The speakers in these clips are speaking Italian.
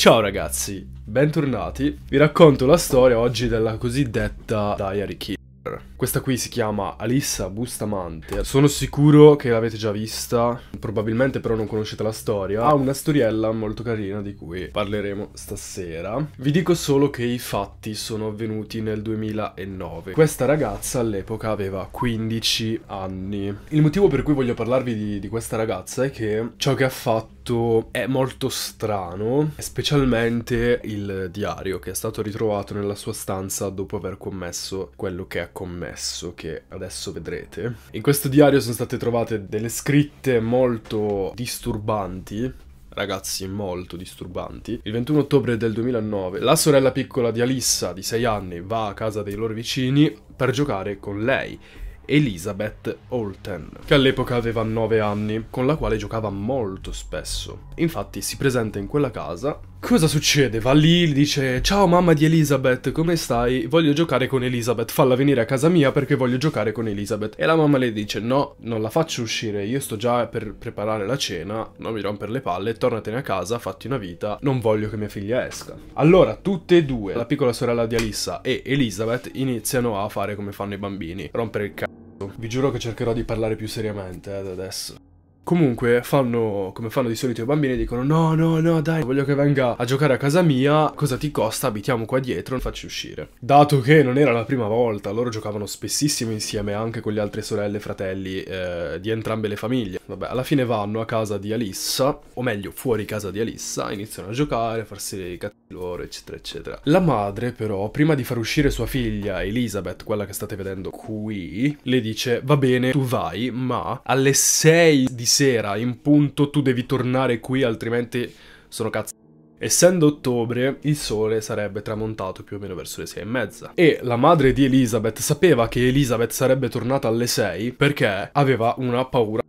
Ciao ragazzi, bentornati. Vi racconto la storia oggi della cosiddetta Diary Key. Questa qui si chiama Alissa Bustamante. Sono sicuro che l'avete già vista, probabilmente però non conoscete la storia. Ha una storiella molto carina di cui parleremo stasera. Vi dico solo che i fatti sono avvenuti nel 2009. Questa ragazza all'epoca aveva 15 anni. Il motivo per cui voglio parlarvi di, di questa ragazza è che ciò che ha fatto è molto strano, specialmente il diario che è stato ritrovato nella sua stanza dopo aver commesso quello che è accaduto commesso, che adesso vedrete. In questo diario sono state trovate delle scritte molto disturbanti, ragazzi molto disturbanti. Il 21 ottobre del 2009 la sorella piccola di Alissa, di 6 anni, va a casa dei loro vicini per giocare con lei. Elizabeth Holten, che all'epoca aveva 9 anni, con la quale giocava molto spesso. Infatti si presenta in quella casa Cosa succede? Va lì, dice Ciao mamma di Elizabeth, come stai? Voglio giocare con Elizabeth, falla venire a casa mia perché voglio giocare con Elizabeth. E la mamma le dice No, non la faccio uscire, io sto già per preparare la cena, non mi romper le palle, tornatene a casa, fatti una vita, non voglio che mia figlia esca. Allora, tutte e due, la piccola sorella di Alissa e Elizabeth, iniziano a fare come fanno i bambini, rompere il c***o. Vi giuro che cercherò di parlare più seriamente eh, ad adesso. Comunque fanno come fanno di solito i bambini dicono no no no dai voglio che venga a giocare a casa mia cosa ti costa abitiamo qua dietro facci uscire. Dato che non era la prima volta loro giocavano spessissimo insieme anche con le altre sorelle e fratelli eh, di entrambe le famiglie. Vabbè alla fine vanno a casa di Alissa o meglio fuori casa di Alissa iniziano a giocare a farsi i cazzi loro eccetera eccetera. La madre però prima di far uscire sua figlia Elizabeth quella che state vedendo qui le dice va bene tu vai ma alle 6 di sera sera in punto tu devi tornare qui altrimenti sono cazzo. Essendo ottobre, il sole sarebbe tramontato più o meno verso le sei e mezza. E la madre di Elizabeth sapeva che Elizabeth sarebbe tornata alle sei perché aveva una paura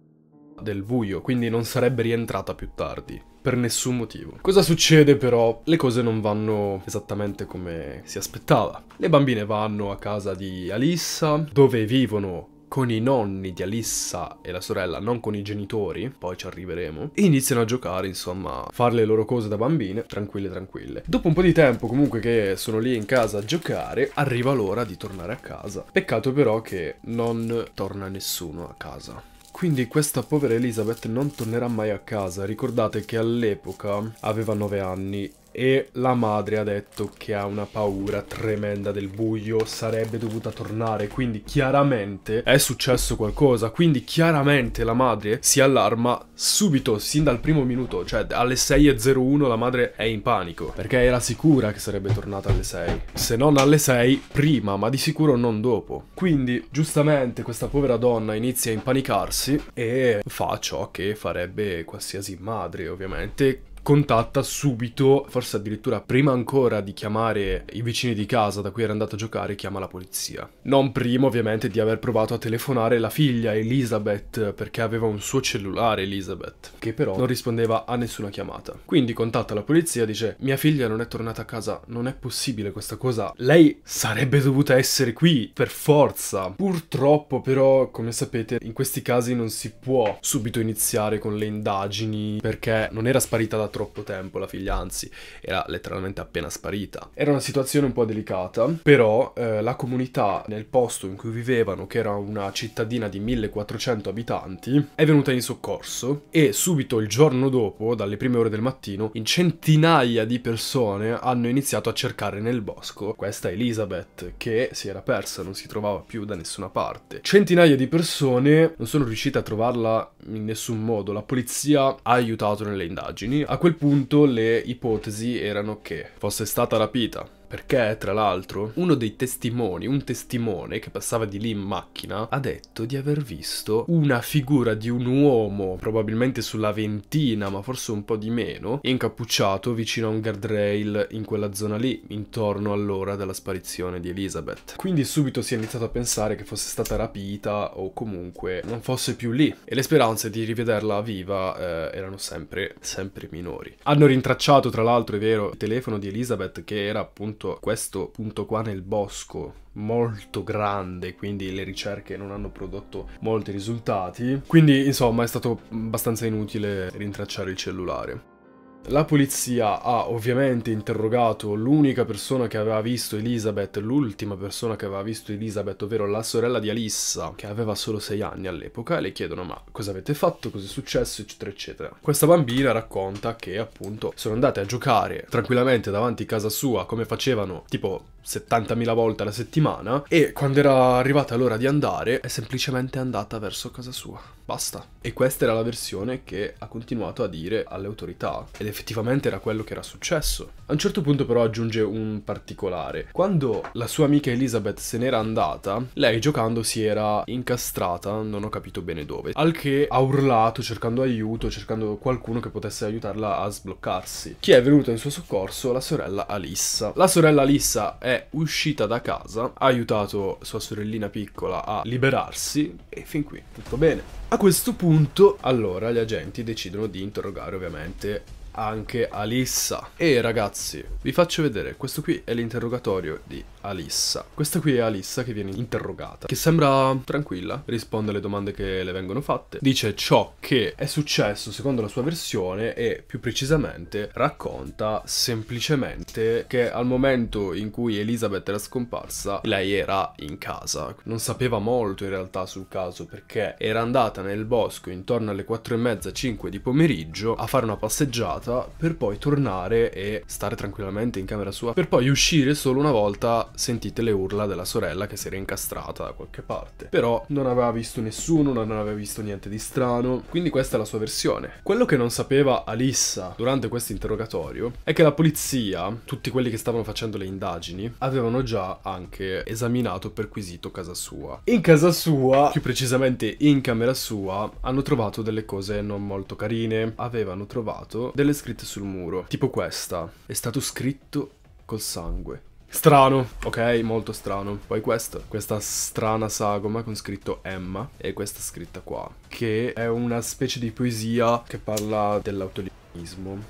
del buio, quindi non sarebbe rientrata più tardi, per nessun motivo. Cosa succede però? Le cose non vanno esattamente come si aspettava. Le bambine vanno a casa di Alissa, dove vivono con i nonni di Alissa e la sorella, non con i genitori, poi ci arriveremo, iniziano a giocare, insomma, a fare le loro cose da bambine, tranquille, tranquille. Dopo un po' di tempo comunque che sono lì in casa a giocare, arriva l'ora di tornare a casa. Peccato però che non torna nessuno a casa. Quindi questa povera Elizabeth non tornerà mai a casa, ricordate che all'epoca aveva 9 anni e la madre ha detto che ha una paura tremenda del buio, sarebbe dovuta tornare, quindi chiaramente è successo qualcosa, quindi chiaramente la madre si allarma subito, sin dal primo minuto, cioè alle 6.01 la madre è in panico, perché era sicura che sarebbe tornata alle 6, se non alle 6 prima, ma di sicuro non dopo. Quindi giustamente questa povera donna inizia a impanicarsi e fa ciò che farebbe qualsiasi madre ovviamente, contatta subito, forse addirittura prima ancora di chiamare i vicini di casa da cui era andato a giocare, chiama la polizia. Non prima ovviamente di aver provato a telefonare la figlia Elizabeth perché aveva un suo cellulare Elizabeth, che però non rispondeva a nessuna chiamata. Quindi contatta la polizia dice mia figlia non è tornata a casa, non è possibile questa cosa, lei sarebbe dovuta essere qui per forza. Purtroppo però come sapete in questi casi non si può subito iniziare con le indagini perché non era sparita da troppo tempo la figlia, anzi era letteralmente appena sparita. Era una situazione un po' delicata, però eh, la comunità nel posto in cui vivevano, che era una cittadina di 1400 abitanti, è venuta in soccorso e subito il giorno dopo, dalle prime ore del mattino, in centinaia di persone hanno iniziato a cercare nel bosco questa Elizabeth che si era persa, non si trovava più da nessuna parte. Centinaia di persone non sono riuscite a trovarla in nessun modo, la polizia ha aiutato nelle indagini, ha a quel punto le ipotesi erano che fosse stata rapita perché, tra l'altro, uno dei testimoni, un testimone che passava di lì in macchina, ha detto di aver visto una figura di un uomo, probabilmente sulla ventina, ma forse un po' di meno, incappucciato vicino a un guardrail in quella zona lì, intorno all'ora della sparizione di Elizabeth. Quindi subito si è iniziato a pensare che fosse stata rapita o comunque non fosse più lì. E le speranze di rivederla viva eh, erano sempre, sempre minori. Hanno rintracciato, tra l'altro, è vero, il telefono di Elizabeth che era appunto appunto questo punto qua nel bosco molto grande, quindi le ricerche non hanno prodotto molti risultati. Quindi, insomma, è stato abbastanza inutile rintracciare il cellulare. La polizia ha ovviamente interrogato l'unica persona che aveva visto Elizabeth, l'ultima persona che aveva visto Elizabeth, ovvero la sorella di Alissa, che aveva solo 6 anni all'epoca, e le chiedono ma cosa avete fatto, cosa è successo, eccetera, eccetera. Questa bambina racconta che appunto sono andate a giocare tranquillamente davanti a casa sua, come facevano tipo 70.000 volte alla settimana e quando era arrivata l'ora di andare è semplicemente andata verso casa sua. Basta. E questa era la versione che ha continuato a dire alle autorità ed effettivamente era quello che era successo. A un certo punto però aggiunge un particolare. Quando la sua amica Elizabeth se n'era andata, lei giocando si era incastrata, non ho capito bene dove, al che ha urlato cercando aiuto, cercando qualcuno che potesse aiutarla a sbloccarsi. Chi è venuto in suo soccorso? La sorella Alissa. La sorella Alissa è uscita da casa, ha aiutato sua sorellina piccola a liberarsi e fin qui tutto bene. A questo punto, allora, gli agenti decidono di interrogare ovviamente anche Alissa. E ragazzi, vi faccio vedere, questo qui è l'interrogatorio di Alissa. Questa qui è Alissa che viene interrogata, che sembra tranquilla, risponde alle domande che le vengono fatte, dice ciò che è successo secondo la sua versione e più precisamente racconta semplicemente che al momento in cui Elizabeth era scomparsa, lei era in casa. Non sapeva molto in realtà sul caso perché era andata nel bosco intorno alle 4 e mezza, 5 di pomeriggio a fare una passeggiata serata per poi tornare e stare tranquillamente in camera sua per poi uscire solo una volta sentite le urla della sorella che si era incastrata da qualche parte. Però non aveva visto nessuno, non aveva visto niente di strano, quindi questa è la sua versione. Quello che non sapeva Alissa durante questo interrogatorio è che la polizia, tutti quelli che stavano facendo le indagini, avevano già anche esaminato perquisito casa sua. In casa sua, più precisamente in camera sua, hanno trovato delle cose non molto carine, avevano trovato delle stelle scritte sul muro, tipo questa. È stato scritto col sangue. Strano, ok, molto strano. Poi questa, questa strana sagoma con scritto Emma e questa scritta qua, che è una specie di poesia che parla dell'autolimitazione.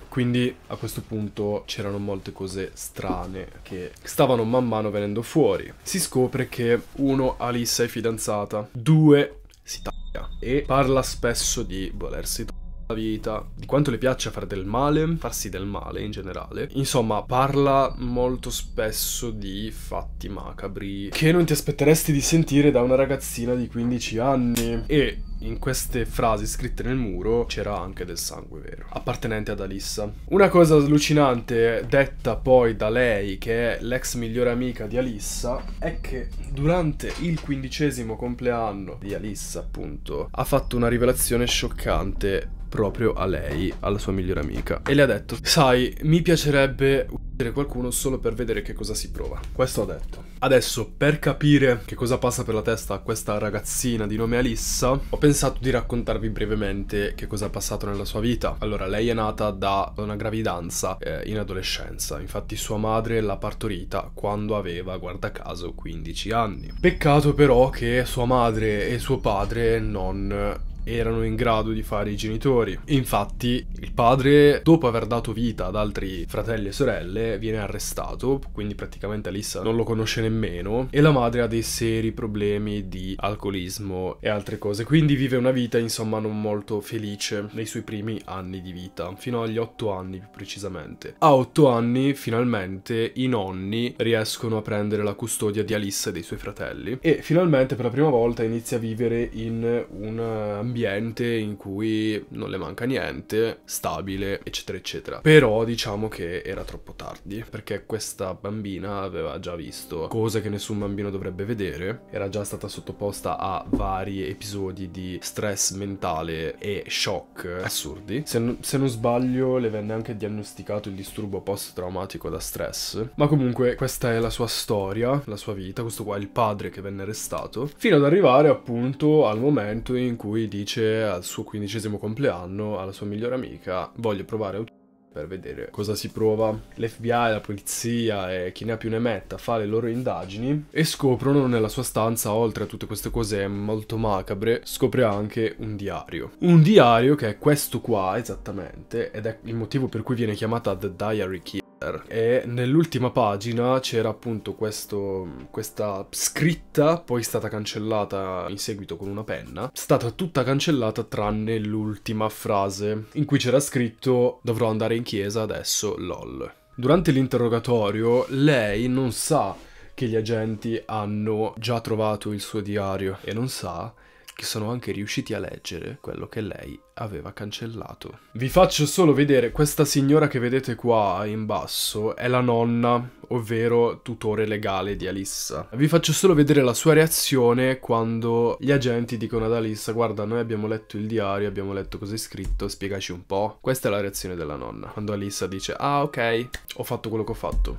Quindi a questo punto c'erano molte cose strane che stavano man mano venendo fuori. Si scopre che uno, Alissa è fidanzata, due, si taglia e parla spesso di volersi tagliare vita, di quanto le piaccia fare del male, farsi del male in generale. Insomma, parla molto spesso di fatti macabri che non ti aspetteresti di sentire da una ragazzina di 15 anni. E in queste frasi scritte nel muro c'era anche del sangue vero, appartenente ad Alissa. Una cosa allucinante detta poi da lei, che è l'ex migliore amica di Alissa, è che durante il quindicesimo compleanno di Alissa, appunto, ha fatto una rivelazione scioccante proprio a lei, alla sua migliore amica. E le ha detto, sai, mi piacerebbe uccidere qualcuno solo per vedere che cosa si prova. Questo ha detto. Adesso, per capire che cosa passa per la testa a questa ragazzina di nome Alissa, ho pensato di raccontarvi brevemente che cosa è passato nella sua vita. Allora, lei è nata da una gravidanza eh, in adolescenza, infatti sua madre l'ha partorita quando aveva, guarda caso, 15 anni. Peccato però che sua madre e suo padre non erano in grado di fare i genitori. Infatti il padre, dopo aver dato vita ad altri fratelli e sorelle, viene arrestato, quindi praticamente Alissa non lo conosce nemmeno, e la madre ha dei seri problemi di alcolismo e altre cose, quindi vive una vita insomma non molto felice nei suoi primi anni di vita, fino agli otto anni più precisamente. A otto anni finalmente i nonni riescono a prendere la custodia di Alissa e dei suoi fratelli e finalmente per la prima volta inizia a vivere in un ambiente in cui non le manca niente, stabile, eccetera, eccetera. Però diciamo che era troppo tardi, perché questa bambina aveva già visto cose che nessun bambino dovrebbe vedere, era già stata sottoposta a vari episodi di stress mentale e shock assurdi. Se, se non sbaglio le venne anche diagnosticato il disturbo post-traumatico da stress, ma comunque questa è la sua storia, la sua vita, questo qua è il padre che venne arrestato, fino ad arrivare appunto al momento in cui di dice al suo quindicesimo compleanno alla sua migliore amica voglio provare a uccidere per vedere cosa si prova. L'FBI, la polizia e chi ne ha più ne metta fa le loro indagini e scoprono nella sua stanza, oltre a tutte queste cose molto macabre, scopre anche un diario. Un diario che è questo qua esattamente ed è il motivo per cui viene chiamata The Diary Key e nell'ultima pagina c'era appunto questo, questa scritta, poi stata cancellata in seguito con una penna, stata tutta cancellata tranne l'ultima frase, in cui c'era scritto dovrò andare in chiesa adesso, lol. Durante l'interrogatorio lei non sa che gli agenti hanno già trovato il suo diario e non sa che sono anche riusciti a leggere quello che lei aveva cancellato. Vi faccio solo vedere, questa signora che vedete qua in basso è la nonna, ovvero tutore legale di Alissa. Vi faccio solo vedere la sua reazione quando gli agenti dicono ad Alissa guarda noi abbiamo letto il diario, abbiamo letto cosa è scritto, spiegaci un po'. Questa è la reazione della nonna, quando Alissa dice ah ok, ho fatto quello che ho fatto.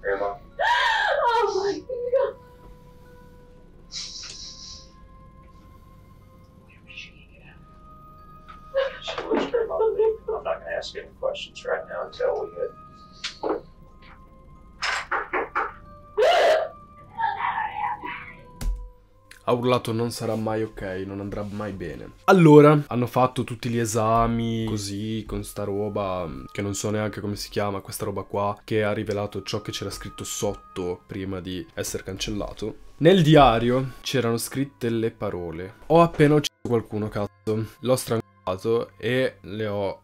Grandma. words for Monday. I'm not going to ask any questions right now until we get. ha urlato non sarà mai ok, non andrà mai bene. Allora, hanno fatto tutti gli esami così, con sta roba, che non so neanche come si chiama, questa roba qua, che ha rivelato ciò che c'era scritto sotto prima di essere cancellato. Nel diario c'erano scritte le parole. Ho appena ucciso qualcuno, cazzo. L'ho strangolato sparato e le ho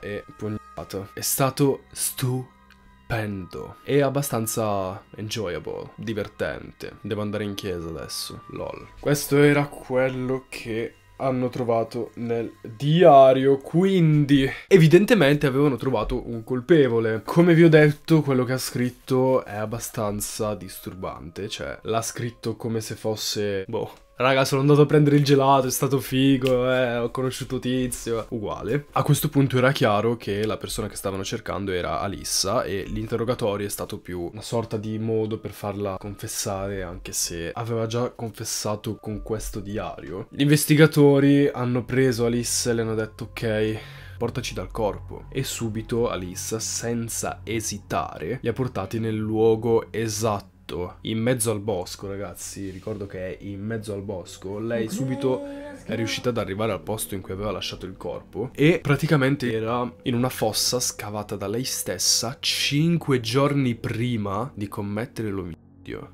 e pugnato. È stato stupendo. E abbastanza enjoyable, divertente. Devo andare in chiesa adesso, lol. Questo era quello che hanno trovato nel diario, quindi evidentemente avevano trovato un colpevole. Come vi ho detto, quello che ha scritto è abbastanza disturbante, cioè l'ha scritto come se fosse, boh, Raga, sono andato a prendere il gelato, è stato figo, eh, ho conosciuto tizio. Uguale. A questo punto era chiaro che la persona che stavano cercando era Alissa e l'interrogatorio è stato più una sorta di modo per farla confessare, anche se aveva già confessato con questo diario. Gli investigatori hanno preso Alissa e le hanno detto ok portaci dal corpo. E subito Alissa, senza esitare, li ha portati nel luogo esatto letto in mezzo al bosco, ragazzi, ricordo che è in mezzo al bosco, lei subito è riuscita ad arrivare al posto in cui aveva lasciato il corpo e praticamente era in una fossa scavata da lei stessa 5 giorni prima di commettere l'omicidio.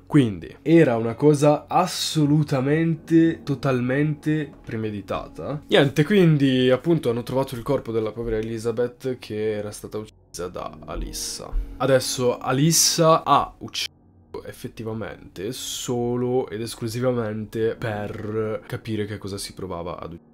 Quindi era una cosa assolutamente, totalmente premeditata. Niente, quindi appunto hanno trovato il corpo della povera Elizabeth che era stata uccisa da Alissa. Adesso Alissa ha ucciso effettivamente solo ed esclusivamente per capire che cosa si provava ad uscire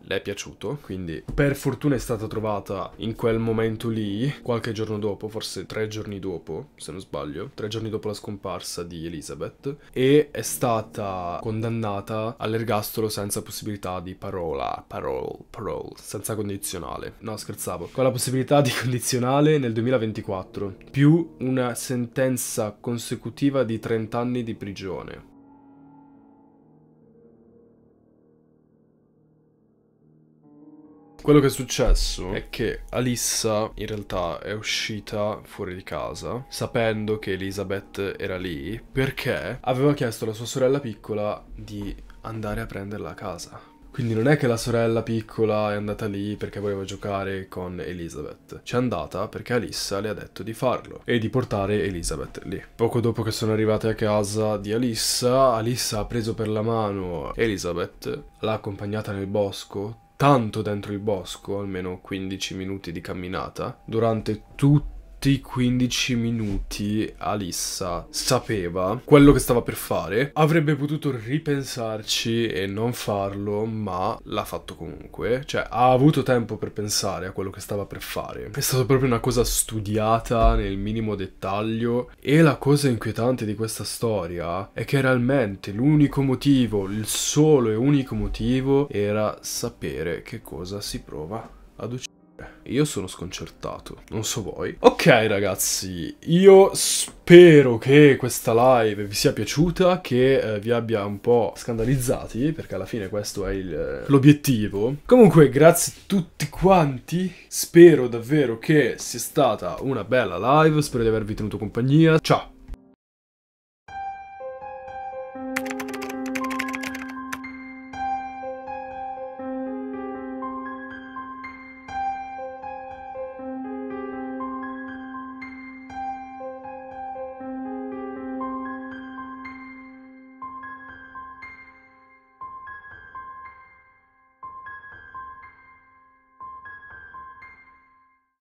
le è piaciuto, quindi per fortuna è stata trovata in quel momento lì, qualche giorno dopo, forse tre giorni dopo, se non sbaglio, tre giorni dopo la scomparsa di Elizabeth, e è stata condannata all'ergastolo senza possibilità di parola, parole, parole, senza condizionale. No, scherzavo, con la possibilità di condizionale nel 2024, più una sentenza consecutiva di 30 anni di prigione. Quello che è successo è che Alissa in realtà è uscita fuori di casa sapendo che Elizabeth era lì perché aveva chiesto alla sua sorella piccola di andare a prenderla a casa. Quindi non è che la sorella piccola è andata lì perché voleva giocare con Elizabeth. C'è andata perché Alissa le ha detto di farlo e di portare Elizabeth lì. Poco dopo che sono arrivate a casa di Alissa, Alissa ha preso per la mano Elizabeth, l'ha accompagnata nel bosco tanto dentro il bosco, almeno 15 minuti di camminata, durante tutto tutti i 15 minuti Alissa sapeva quello che stava per fare, avrebbe potuto ripensarci e non farlo, ma l'ha fatto comunque, cioè ha avuto tempo per pensare a quello che stava per fare. È stata proprio una cosa studiata nel minimo dettaglio e la cosa inquietante di questa storia è che realmente l'unico motivo, il solo e unico motivo era sapere che cosa si prova ad uccidere. Io sono sconcertato, non so voi. Ok ragazzi, io spero che questa live vi sia piaciuta, che eh, vi abbia un po' scandalizzati, perché alla fine questo è eh, l'obiettivo. Comunque grazie a tutti quanti, spero davvero che sia stata una bella live, spero di avervi tenuto compagnia. Ciao!